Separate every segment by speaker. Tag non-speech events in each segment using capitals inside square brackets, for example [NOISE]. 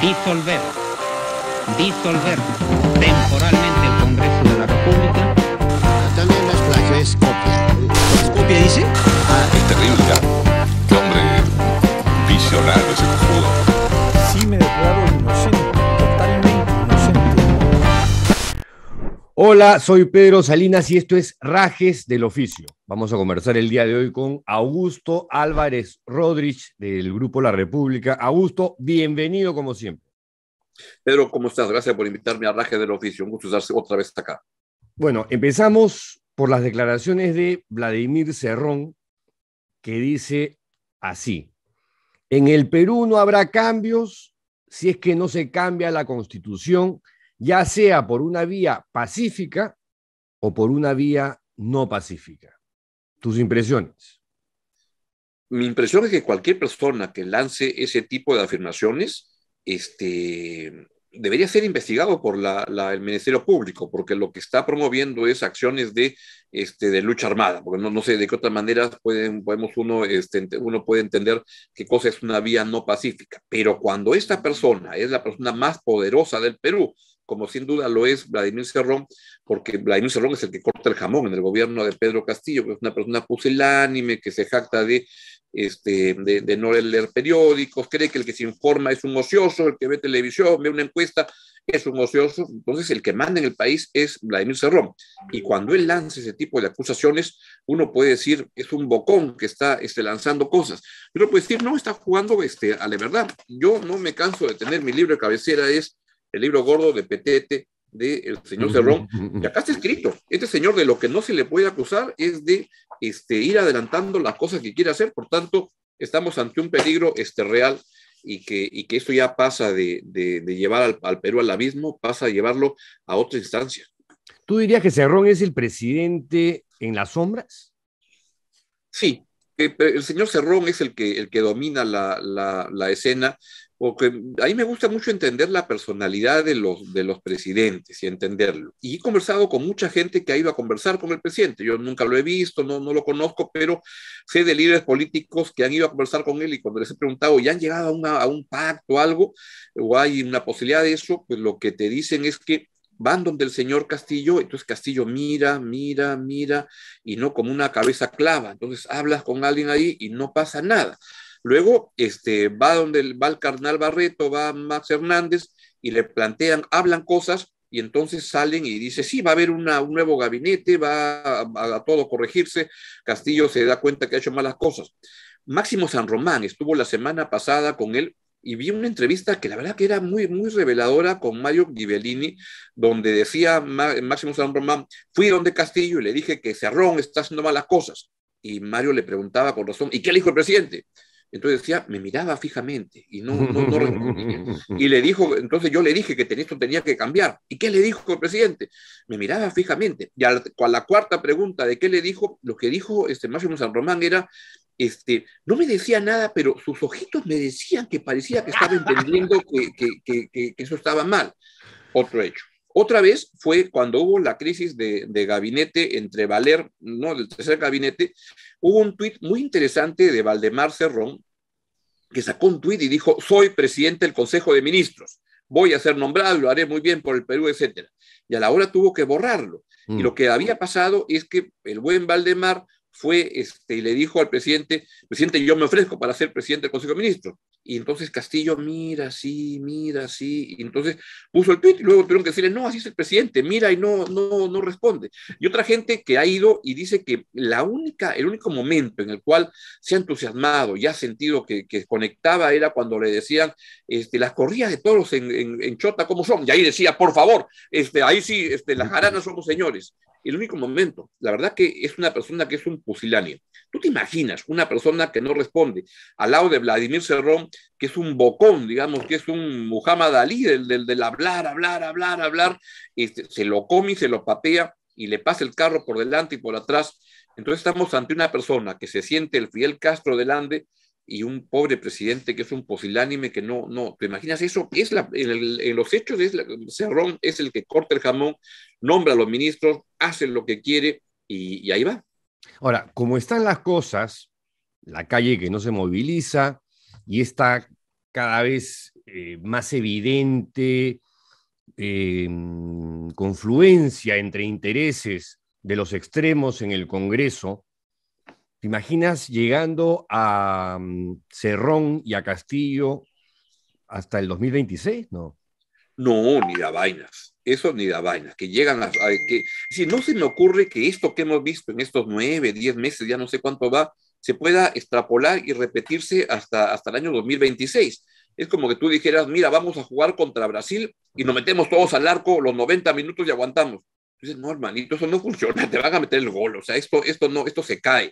Speaker 1: disolver, disolver temporalmente el Congreso de la
Speaker 2: República. También las plagio es copia. ¿Copia dice? Ah, es terrible, qué hombre visionario ese cojudo. Sí, me
Speaker 1: declaro inocente, totalmente inocente. Hola, soy Pedro Salinas y esto es Rajes del Oficio. Vamos a conversar el día de hoy con Augusto Álvarez Rodríguez del Grupo La República. Augusto, bienvenido como
Speaker 2: siempre. Pedro, ¿cómo estás? Gracias por invitarme a Raje del Oficio. Un gusto otra vez acá.
Speaker 1: Bueno, empezamos por las declaraciones de Vladimir Cerrón, que dice así. En el Perú no habrá cambios si es que no se cambia la constitución, ya sea por una vía pacífica o por una vía no pacífica tus impresiones.
Speaker 2: Mi impresión es que cualquier persona que lance ese tipo de afirmaciones este, debería ser investigado por el Ministerio Público, porque lo que está promoviendo es acciones de, este, de lucha armada, porque no, sé de qué otra manera pueden, podemos uno, este, uno puede entender qué cosa es una vía no pacífica. Pero cuando esta persona es la persona más poderosa del Perú, como sin duda lo es Vladimir Cerrón, porque Vladimir Cerrón es el que corta el jamón en el gobierno de Pedro Castillo, que es una persona pusilánime, que se jacta de, este, de, no leer periódicos, cree que el que se informa es un ocioso, el que ve televisión, ve una encuesta, es un ocioso. Entonces, el que manda en el país es Vladimir Cerrón. Y cuando él lanza ese tipo de acusaciones, uno puede decir, es un bocón que está este, lanzando cosas. Pero puede decir, no, está jugando este, a la verdad. Yo no me canso de tener mi libro de cabecera, es el libro gordo de Petete del señor Cerrón, que acá está escrito. Este señor de lo que no se le puede acusar es de este, ir adelantando las cosas que quiere hacer, por tanto, estamos ante un peligro este, real y que, y que esto ya pasa de, llevar al, Perú al abismo, pasa a llevarlo a otra instancia. ¿Tú
Speaker 1: dirías que Cerrón es el presidente en las sombras?
Speaker 2: Sí, eh, el señor Cerrón es el que, el que domina la, la escena porque a mí me gusta mucho entender la personalidad de los, de los presidentes y entenderlo. Y he conversado con mucha gente que ha ido a conversar con el presidente. Yo nunca lo he visto, no, no lo conozco, pero sé de líderes políticos que han ido a conversar con él y cuando les he preguntado, ¿ya han llegado a, a un pacto o algo? ¿O hay una posibilidad de eso? Pues lo que te dicen es que van donde el señor Castillo, entonces Castillo mira, mira, mira, y no como una cabeza clava. Entonces hablas con alguien ahí y no pasa nada. Luego este, va, donde, va el carnal Barreto, va Max Hernández y le plantean, hablan cosas y entonces salen y dice, sí, va a haber un nuevo gabinete, va a, todo corregirse, Castillo se da cuenta que ha hecho malas cosas. Máximo San Román estuvo la semana pasada con él y vi una entrevista que la verdad que era muy, muy reveladora con Mario Ghibellini, donde decía Máximo San Román, fui donde Castillo y le dije que Cerrón está haciendo malas cosas. Y Mario le preguntaba con razón, ¿y qué le dijo el presidente? Entonces decía, me miraba fijamente y no, respondía. [LAUGHS] Y le dijo, entonces yo le dije que esto tenía que cambiar. ¿Y qué le dijo el presidente? Me miraba fijamente. Y a la, cuarta pregunta de qué le dijo, lo que dijo este Máximo San Román era, este, no me decía nada, pero sus ojitos me decían que parecía que estaba entendiendo que eso estaba mal. Otro hecho. Otra vez fue cuando hubo la crisis de, gabinete entre Valer, no, del tercer gabinete, hubo un tuit muy interesante de Valdemar Cerrón, que sacó un tuit y dijo, soy presidente del Consejo de Ministros, voy a ser nombrado, lo haré muy bien por el Perú, etc. Y a la hora tuvo que borrarlo. Y mm. lo que había pasado es que el buen Valdemar fue este, y le dijo al presidente, presidente, yo me ofrezco para ser presidente del Consejo de Ministros. Y entonces Castillo, mira, sí, mira, sí. Y entonces puso el tweet y luego tuvieron que decirle, no, así es el presidente, mira y no, no, no responde. Y otra gente que ha ido y dice que la única, el único momento en el cual se ha entusiasmado y ha sentido que, conectaba era cuando le decían este, las corridas de toros en, Chota, ¿cómo son? Y ahí decía, por favor, este, ahí sí, este, las jaranas somos señores el único momento. La verdad que es una persona que es un pusilánime. Tú te imaginas una persona que no responde al lado de Vladimir Cerrón, que es un bocón, digamos, que es un Muhammad Ali del, del, hablar, hablar, hablar, hablar, este, se lo come y se lo papea y le pasa el carro por delante y por atrás. Entonces estamos ante una persona que se siente el fiel Castro del Ande, y un pobre presidente que es un posilánime que no, no, ¿te imaginas eso? Es la, en, los hechos es la, Cerrón es el que corta el jamón, nombra a los ministros, hace lo que quiere y, ahí va.
Speaker 1: Ahora, como están las cosas, la calle que no se moviliza y está cada vez eh, más evidente em, confluencia entre intereses de los extremos en el Congreso, ¿Te imaginas llegando a mm, Cerrón y a Castillo hasta el
Speaker 2: 2026? No. No, ni da vainas. Eso ni da vainas. Que llegan a. que, si no se me ocurre que esto que hemos visto en estos nueve, diez meses, ya no sé cuánto va, se pueda extrapolar y repetirse hasta, hasta el año 2026. Es como que tú dijeras, mira, vamos a jugar contra Brasil y nos metemos todos al arco los 90 minutos y aguantamos. Dices, no, hermanito, eso no funciona, [LAUGHS] te van a meter el gol. O sea, esto, esto no, esto se cae.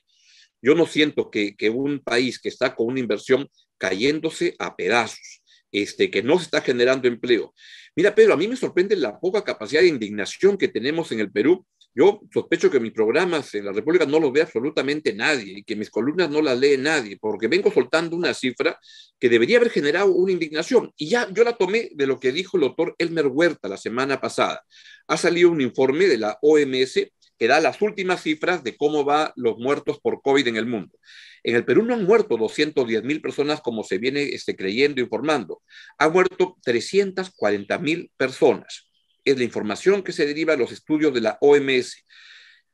Speaker 2: Yo no siento que, un país que está con una inversión cayéndose a pedazos, este, que no se está generando empleo. Mira, Pedro, a mí me sorprende la poca capacidad de indignación que tenemos en el Perú. Yo sospecho que mis programas en la República no los ve absolutamente nadie y que mis columnas no las lee nadie, porque vengo soltando una cifra que debería haber generado una indignación. Y ya yo la tomé de lo que dijo el doctor Elmer Huerta la semana pasada. Ha salido un informe de la OMS que da las últimas cifras de cómo van los muertos por COVID en el mundo. En el Perú no han muerto 210 mil personas como se viene este, creyendo e informando, han muerto 340 mil personas. Es la información que se deriva de los estudios de la OMS.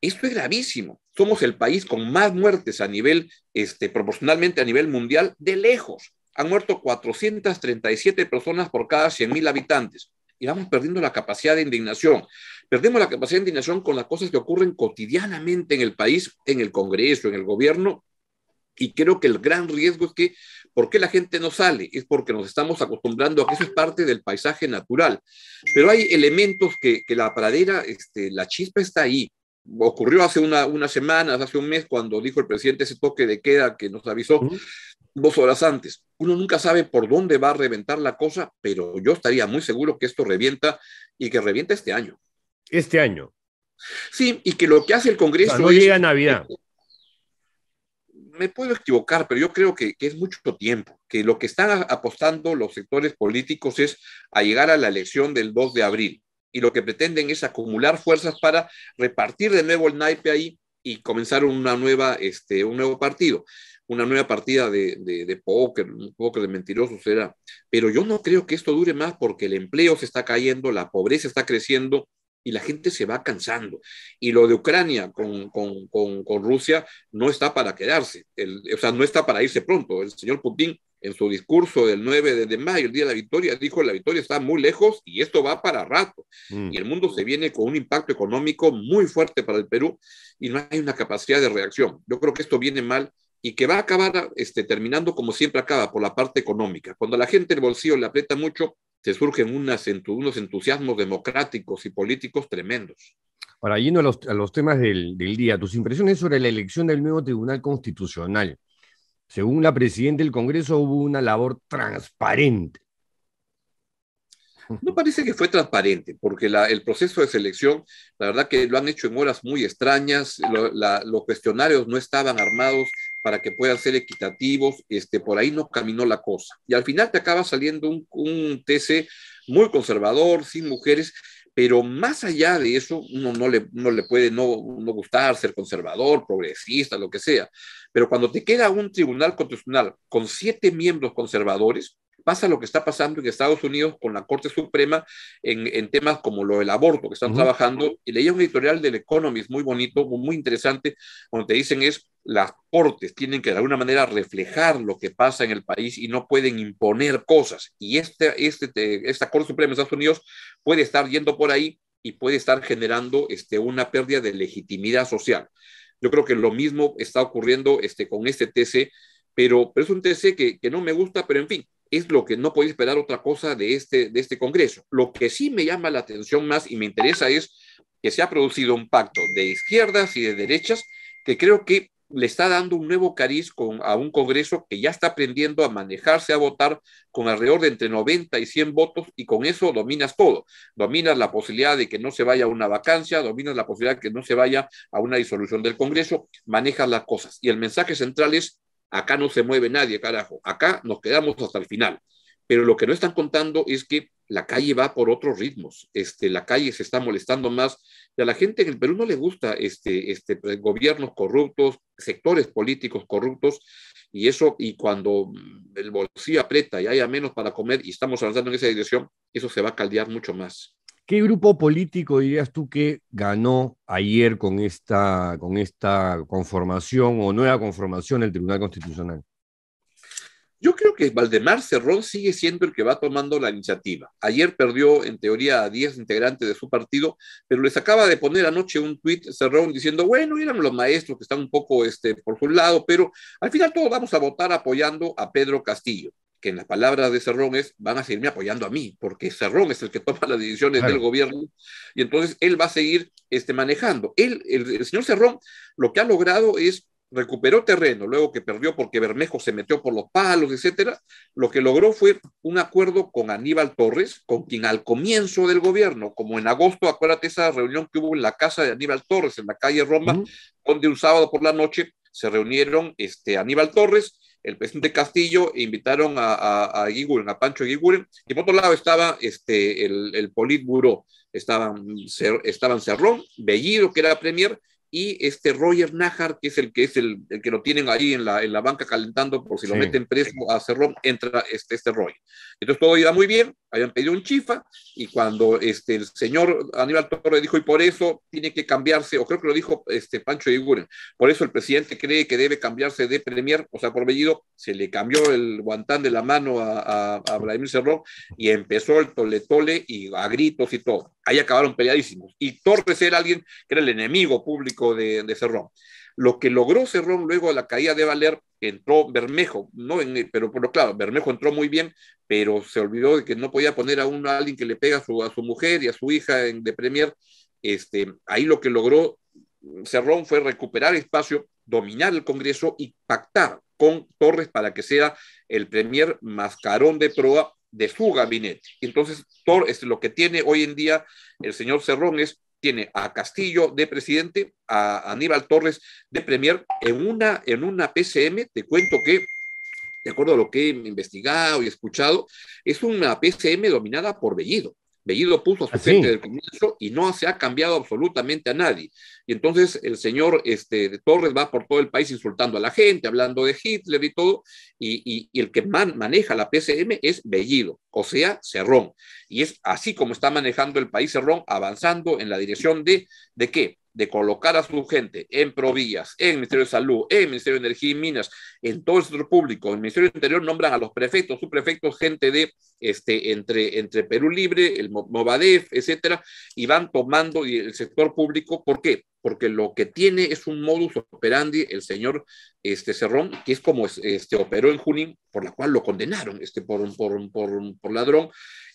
Speaker 2: Esto es gravísimo. Somos el país con más muertes a nivel, este, proporcionalmente a nivel mundial, de lejos. Han muerto 437 personas por cada 100 mil habitantes y vamos perdiendo la capacidad de indignación. Perdemos la capacidad de indignación con las cosas que ocurren cotidianamente en el país, en el Congreso, en el gobierno. Y creo que el gran riesgo es que, ¿por qué la gente no sale? Es porque nos estamos acostumbrando a que eso es parte del paisaje natural. Pero hay elementos que, la pradera, este, la chispa está ahí, ocurrió hace una, unas semanas, hace un mes, cuando dijo el presidente ese toque de queda que nos avisó, dos horas antes. Uno nunca sabe por dónde va a reventar la cosa, pero yo estaría muy seguro que esto revienta y que revienta este año. Este año. Sí, y que lo que hace el Congreso. no llegan a Navidad. Me puedo equivocar, pero yo creo que, que es mucho tiempo, que lo que están apostando los sectores políticos es a llegar a la elección del 2 de abril. Y lo que pretenden es acumular fuerzas para repartir de nuevo el naipe ahí y comenzar una nueva, este, un nuevo partido una nueva partida de, de, póker, un póker de mentirosos será. Pero yo no creo que esto dure más porque el empleo se está cayendo, la pobreza está creciendo y la gente se va cansando. Y lo de Ucrania con, con, con, Rusia no está para quedarse, el, o sea, no está para irse pronto. El señor Putin en su discurso del 9 de mayo, el día de la victoria, dijo la victoria está muy lejos y esto va para rato. Mm. Y el mundo se viene con un impacto económico muy fuerte para el Perú y no hay una capacidad de reacción. Yo creo que esto viene mal y que va a acabar este, terminando como siempre acaba, por la parte económica. Cuando la gente el bolsillo le aprieta mucho, se surgen unos entusiasmos democráticos y políticos tremendos.
Speaker 1: Ahora, yendo a los, temas del, día, tus impresiones sobre la elección del nuevo Tribunal Constitucional. Según la presidenta del Congreso, hubo una labor transparente.
Speaker 2: No parece que fue transparente, porque el proceso de selección, la verdad que lo han hecho en horas muy extrañas, los cuestionarios no estaban armados para que puedan ser equitativos, este, por ahí nos caminó la cosa. Y al final te acaba saliendo un, un TC muy conservador, sin mujeres, pero más allá de eso, uno no le, le puede no, no, gustar ser conservador, progresista, lo que sea. Pero cuando te queda un tribunal constitucional con siete miembros conservadores, pasa lo que está pasando en Estados Unidos con la Corte Suprema en, temas como lo del aborto que están trabajando. Y leía un editorial del Economist muy bonito, muy interesante, donde te dicen es las cortes tienen que de alguna manera reflejar lo que pasa en el país y no pueden imponer cosas. Y este, este, esta Corte Suprema de Estados Unidos puede estar yendo por ahí y puede estar generando este, una pérdida de legitimidad social. Yo creo que lo mismo está ocurriendo este, con este TC, pero, pero es un TC que, que no me gusta, pero en fin, es lo que no podía esperar otra cosa de este, de este Congreso. Lo que sí me llama la atención más y me interesa es que se ha producido un pacto de izquierdas y de derechas que creo que le está dando un nuevo cariz a un Congreso que ya está aprendiendo a manejarse, a votar con alrededor de entre 90 y 100 votos y con eso dominas todo. Dominas la posibilidad de que no se vaya a una vacancia, dominas la posibilidad de que no se vaya a una disolución del Congreso, manejas las cosas. Y el mensaje central es Acá no se mueve nadie, carajo. Acá nos quedamos hasta el final. Pero lo que no están contando es que la calle va por otros ritmos. Este, la calle se está molestando más. Y a la gente en el Perú no le gusta este, este, pues, gobiernos corruptos, sectores políticos corruptos. Y eso, y cuando mm, el bolsillo aprieta y haya menos para comer y estamos avanzando en esa dirección, eso se va a caldear mucho más.
Speaker 1: ¿Qué grupo político dirías tú que ganó ayer con esta, con esta conformación o nueva conformación del Tribunal
Speaker 2: Constitucional? Yo creo que Valdemar Cerrón sigue siendo el que va tomando la iniciativa. Ayer perdió en teoría a 10 integrantes de su partido, pero les acaba de poner anoche un tuit Cerrón diciendo, bueno, eran los maestros que están un poco este, por su lado, pero al final todos vamos a votar apoyando a Pedro Castillo que en las palabras de Cerrón es, van a seguirme apoyando a mí, porque Cerrón es el que toma las decisiones del gobierno, y entonces él va a seguir este, manejando. el, señor Cerrón lo que ha logrado es, recuperó terreno, luego que perdió porque Bermejo se metió por los palos, etcétera, lo que logró fue un acuerdo con Aníbal Torres, con quien al comienzo del gobierno, como en agosto, acuérdate esa reunión que hubo en la casa de Aníbal Torres, en la calle Roma, donde un sábado por la noche se reunieron este, Aníbal Torres, el presidente Castillo, invitaron a, a, a, Pancho Giguren, y por otro lado estaba este, el, el Politburo, estaban, estaban Cerrón, Bellido, que era premier, y este Roger Najar, que es el que es el, que lo tienen ahí en la, en la banca calentando por si lo meten preso a Cerrón, entra este, este Roger. Entonces todo iba muy bien, habían pedido un chifa y cuando este, el señor Aníbal Torres dijo, y por eso tiene que cambiarse, o creo que lo dijo este Pancho Iguren, por eso el presidente cree que debe cambiarse de premier, o sea, por vellido se le cambió el guantán de la mano a, a, a Vladimir Cerrón y empezó el tole-tole y a gritos y todo. Ahí acabaron peleadísimos. Y Torres era alguien que era el enemigo público de, Cerrón. Lo que logró Cerrón luego a la caída de Valer, entró Bermejo, no en, pero, claro, Bermejo entró muy bien, pero se olvidó de que no podía poner a, un, alguien que le pega a su, mujer y a su hija en, de Premier. Este, ahí lo que logró Cerrón fue recuperar espacio, dominar el Congreso y pactar con Torres para que sea el Premier mascarón de proa de su gabinete. Entonces, Tor, lo que tiene hoy en día el señor Cerrón es tiene a Castillo de presidente, a Aníbal Torres de premier, en una, en una PCM, te cuento que, de acuerdo a lo que he investigado y escuchado, es una PCM dominada por Bellido. Bellido puso a su gente del comienzo y no se ha cambiado absolutamente a nadie. Y entonces el señor este, Torres va por todo el país insultando a la gente, hablando de Hitler y todo, y, el que maneja la PCM es Bellido, o sea, Cerrón. Y es así como está manejando el país Cerrón, avanzando en la dirección de, ¿de qué? de colocar a su gente en Provías, en el Ministerio de Salud, en el Ministerio de Energía y Minas, en todo el sector público. el Ministerio del Interior nombran a los prefectos, subprefectos, gente de este, entre, entre Perú Libre, el Movadef, etcétera, y van tomando el sector público. ¿Por qué? Porque lo que tiene es un modus operandi el señor este, Cerrón, que es como este, operó en Junín, por la cual lo condenaron este, por, por, por, por ladrón,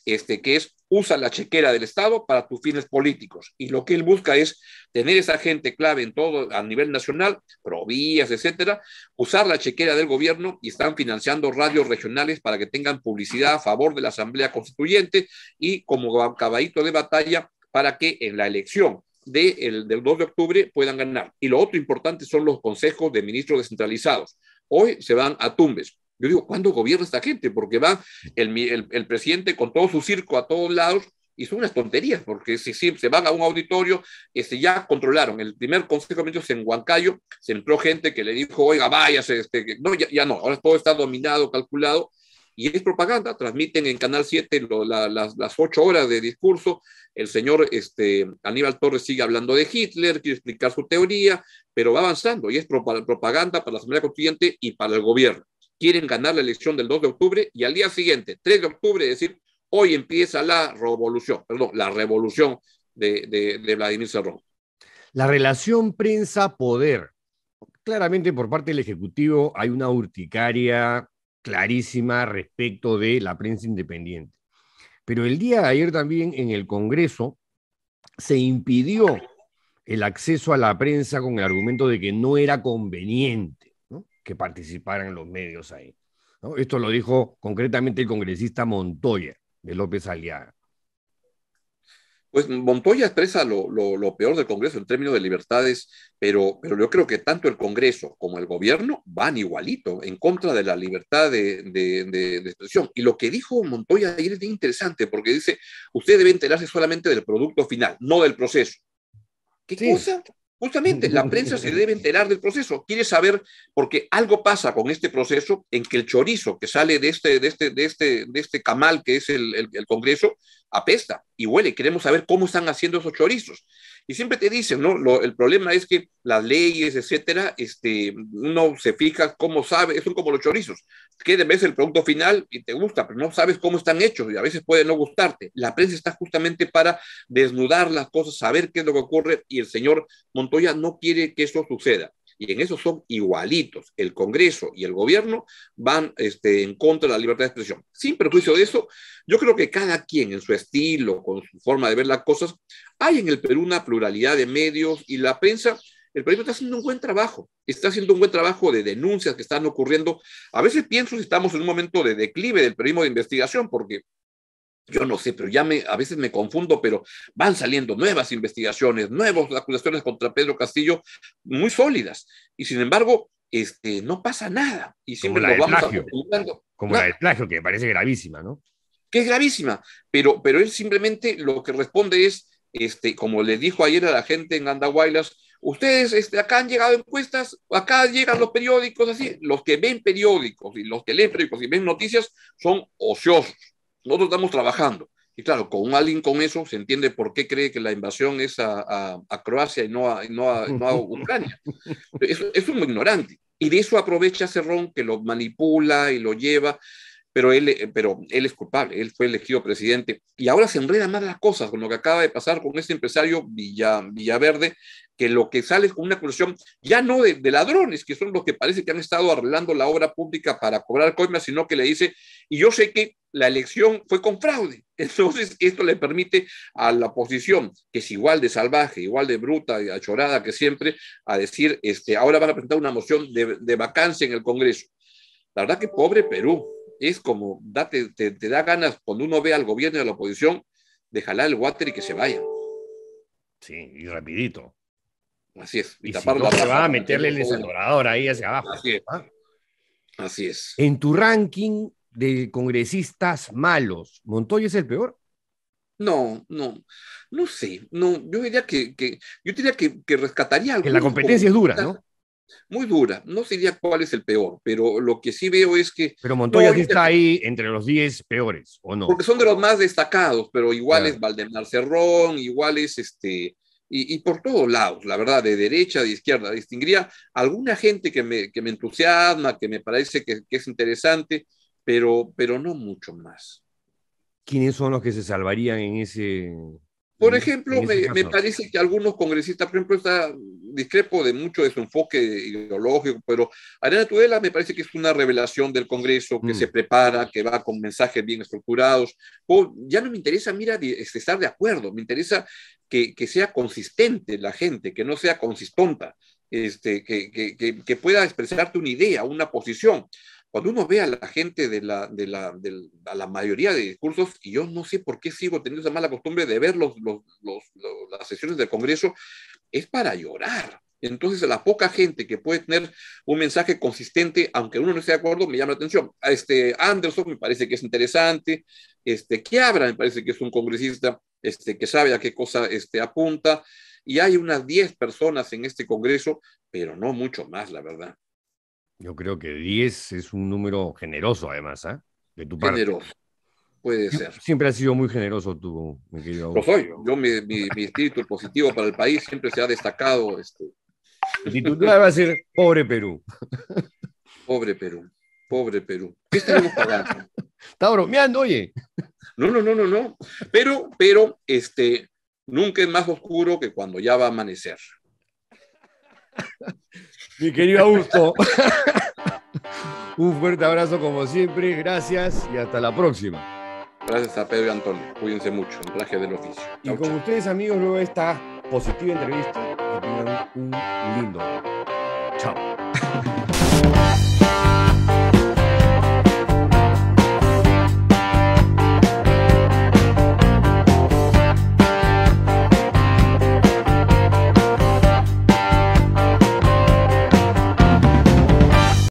Speaker 2: este, que es usa la chequera del Estado para tus fines políticos. Y lo que él busca es tener esa gente clave en todo, a nivel nacional, provías, etcétera, usar la chequera queda del gobierno y están financiando radios regionales para que tengan publicidad a favor de la Asamblea Constituyente y como caballito de batalla para que en la elección del 2 de octubre puedan ganar. Y lo otro importante son los consejos de ministros descentralizados. Hoy se van a Tumbes. Yo digo, ¿cuándo gobierna esta gente? Porque va el presidente con todo su circo a todos lados y son unas tonterías, porque si, se van a un auditorio, este, ya controlaron. El primer Consejo de en Huancayo se entró gente que le dijo, oiga, váyase, este, no, ya, no, ahora todo está dominado, calculado, y es propaganda. Transmiten en Canal 7 las, ocho horas de discurso. El señor este, Aníbal Torres sigue hablando de Hitler, quiere explicar su teoría, pero va avanzando y es propaganda para la Asamblea Constituyente y para el gobierno quieren ganar la elección del 2 de octubre y al día siguiente, 3 de octubre, decir, Hoy empieza la revolución, perdón, la revolución de, Vladimir Cerrón.
Speaker 1: La relación prensa-poder. Claramente por parte del Ejecutivo hay una urticaria clarísima respecto de la prensa independiente. Pero el día de ayer también en el Congreso se impidió el acceso a la prensa con el argumento de que no era conveniente que participaran
Speaker 2: los medios ahí.
Speaker 1: Esto lo dijo concretamente el congresista Montoya de López
Speaker 2: Aliaga? Pues Montoya expresa lo, peor del Congreso en términos de libertades, pero, pero yo creo que tanto el Congreso como el gobierno van igualito en contra de la libertad de, expresión. Y lo que dijo Montoya ayer es interesante, porque dice, usted debe enterarse solamente del producto final, no del proceso. ¿Qué cosa? Justamente, la prensa se debe enterar del proceso, quiere saber, porque algo pasa con este proceso en que el chorizo que sale de este, de este, de este, de este camal que es el Congreso apesta y huele. Queremos saber cómo están haciendo esos chorizos. Y siempre te dicen, ¿no? Lo, el problema es que las leyes, etcétera, este, uno se fija cómo sabe, son como los chorizos, que de vez el producto final y te gusta, pero no sabes cómo están hechos y a veces puede no gustarte. La prensa está justamente para desnudar las cosas, saber qué es lo que ocurre y el señor Montoya no quiere que eso suceda y en eso son igualitos. El Congreso y el gobierno van este, en contra de la libertad de expresión. Sin perjuicio de eso, yo creo que cada quien en su estilo, con su forma de ver las cosas, hay en el Perú una pluralidad de medios y la prensa el periodismo está haciendo un buen trabajo, está haciendo un buen trabajo de denuncias que están ocurriendo. A veces pienso si estamos en un momento de declive del periodismo de investigación, porque yo no sé, pero ya me, a veces me confundo, pero van saliendo nuevas investigaciones, nuevas acusaciones contra Pedro Castillo, muy sólidas. Y sin embargo, este, no pasa nada. Y siempre Como vamos plagio. Como la del plagio, que parece gravísima, ¿no? Que es gravísima, pero, pero él simplemente lo que responde es, este, como le dijo ayer a la gente en Andahuaylas, ustedes este, acá han llegado encuestas, acá llegan los periódicos, así, los que ven periódicos y los que leen periódicos y ven noticias son ociosos nosotros estamos trabajando. Y claro, con alguien con eso se entiende por qué cree que la invasión es a, Croacia y no a, no Ucrania. Es, es un ignorante. Y de eso aprovecha Cerrón, que lo manipula y lo lleva, pero él, eh, pero él es culpable, él fue elegido presidente. Y ahora se enredan más las cosas con lo que acaba de pasar con este empresario Villa, Villaverde, que lo que sale es con una acusación ya no de, ladrones, que son los que parece que han estado arreglando la obra pública para cobrar coimas, sino que le dice, y yo sé que la elección fue con fraude. [LAUGHS] Entonces, esto le permite a la oposición, que es igual de salvaje, igual de bruta y achorada que siempre, a decir, este, ahora van a presentar una moción de, vacancia en el Congreso. La verdad que pobre Perú, es como, te, da ganas cuando uno ve al gobierno y a la oposición de jalar el water y que se vaya Sí, y rapidito. Así es. Y, se va a meterle el
Speaker 1: ahí hacia abajo. Así es. ¿ah? Así es. En tu ranking de congresistas malos, ¿Montoya es el peor?
Speaker 2: No, no, no sé, no, yo diría que, yo diría que, rescataría algo. Que la competencia es dura, ¿no? Muy dura, no sé cuál es el peor, pero lo que sí veo es que... Pero Montoya este está
Speaker 1: ahí entre los 10 peores,
Speaker 2: ¿o no? Porque son de los más destacados, pero igual es Valdemar Cerrón, igual es este, y, por todos lados, la verdad, de derecha, de izquierda. Distinguiría alguna gente que me, entusiasma, que me parece que, es interesante, pero, pero no mucho más.
Speaker 1: ¿Quiénes son los que se salvarían en ese,
Speaker 2: por ejemplo, me, me, parece que algunos congresistas, por ejemplo, está discrepo de mucho de su enfoque ideológico, pero arena Tudela me parece que es una revelación del Congreso que mm. se prepara, que va con mensajes bien estructurados. O ya no me interesa, mira, este, estar de acuerdo, me interesa que, sea consistente la gente, que no sea consistonta, este, que, pueda expresarte una idea, una posición cuando uno ve a la gente de la, de la, mayoría de discursos, y yo no sé por qué sigo teniendo esa mala costumbre de ver los, los, las sesiones del Congreso, es para llorar. Entonces, la poca gente que puede tener un mensaje consistente, aunque uno no esté de acuerdo, me llama la atención. Este Anderson me parece que es interesante. Este Quiabra me parece que es un congresista este, que sabe a qué cosa este, apunta. Y hay unas 10 personas en este congreso, pero no mucho más, la verdad.
Speaker 1: Yo creo que 10 es un número generoso, además, ¿ah? de tu parte. Generoso. Puede ser. Siempre has sido muy generoso tú, mi querido. Lo soy.
Speaker 2: Yo, mi, espíritu positivo para el país siempre se ha destacado. Este. El va a
Speaker 1: ser Pobre Perú.
Speaker 2: [LAUGHS] Pobre Perú. Pobre Perú. ¿Qué estamos pagando? [LAUGHS] Está bromeando, oye. No, no, no, no, no. Pero, pero, este, nunca es más oscuro que cuando ya va a amanecer. [LAUGHS] Mi querido Augusto,
Speaker 1: un fuerte abrazo como siempre, gracias y hasta la próxima. Gracias a Pedro y Antonio.
Speaker 2: Cuídense mucho. Un traje del oficio.
Speaker 1: y con ustedes, amigos, luego esta positiva entrevista. Que tengan un lindo. Chao.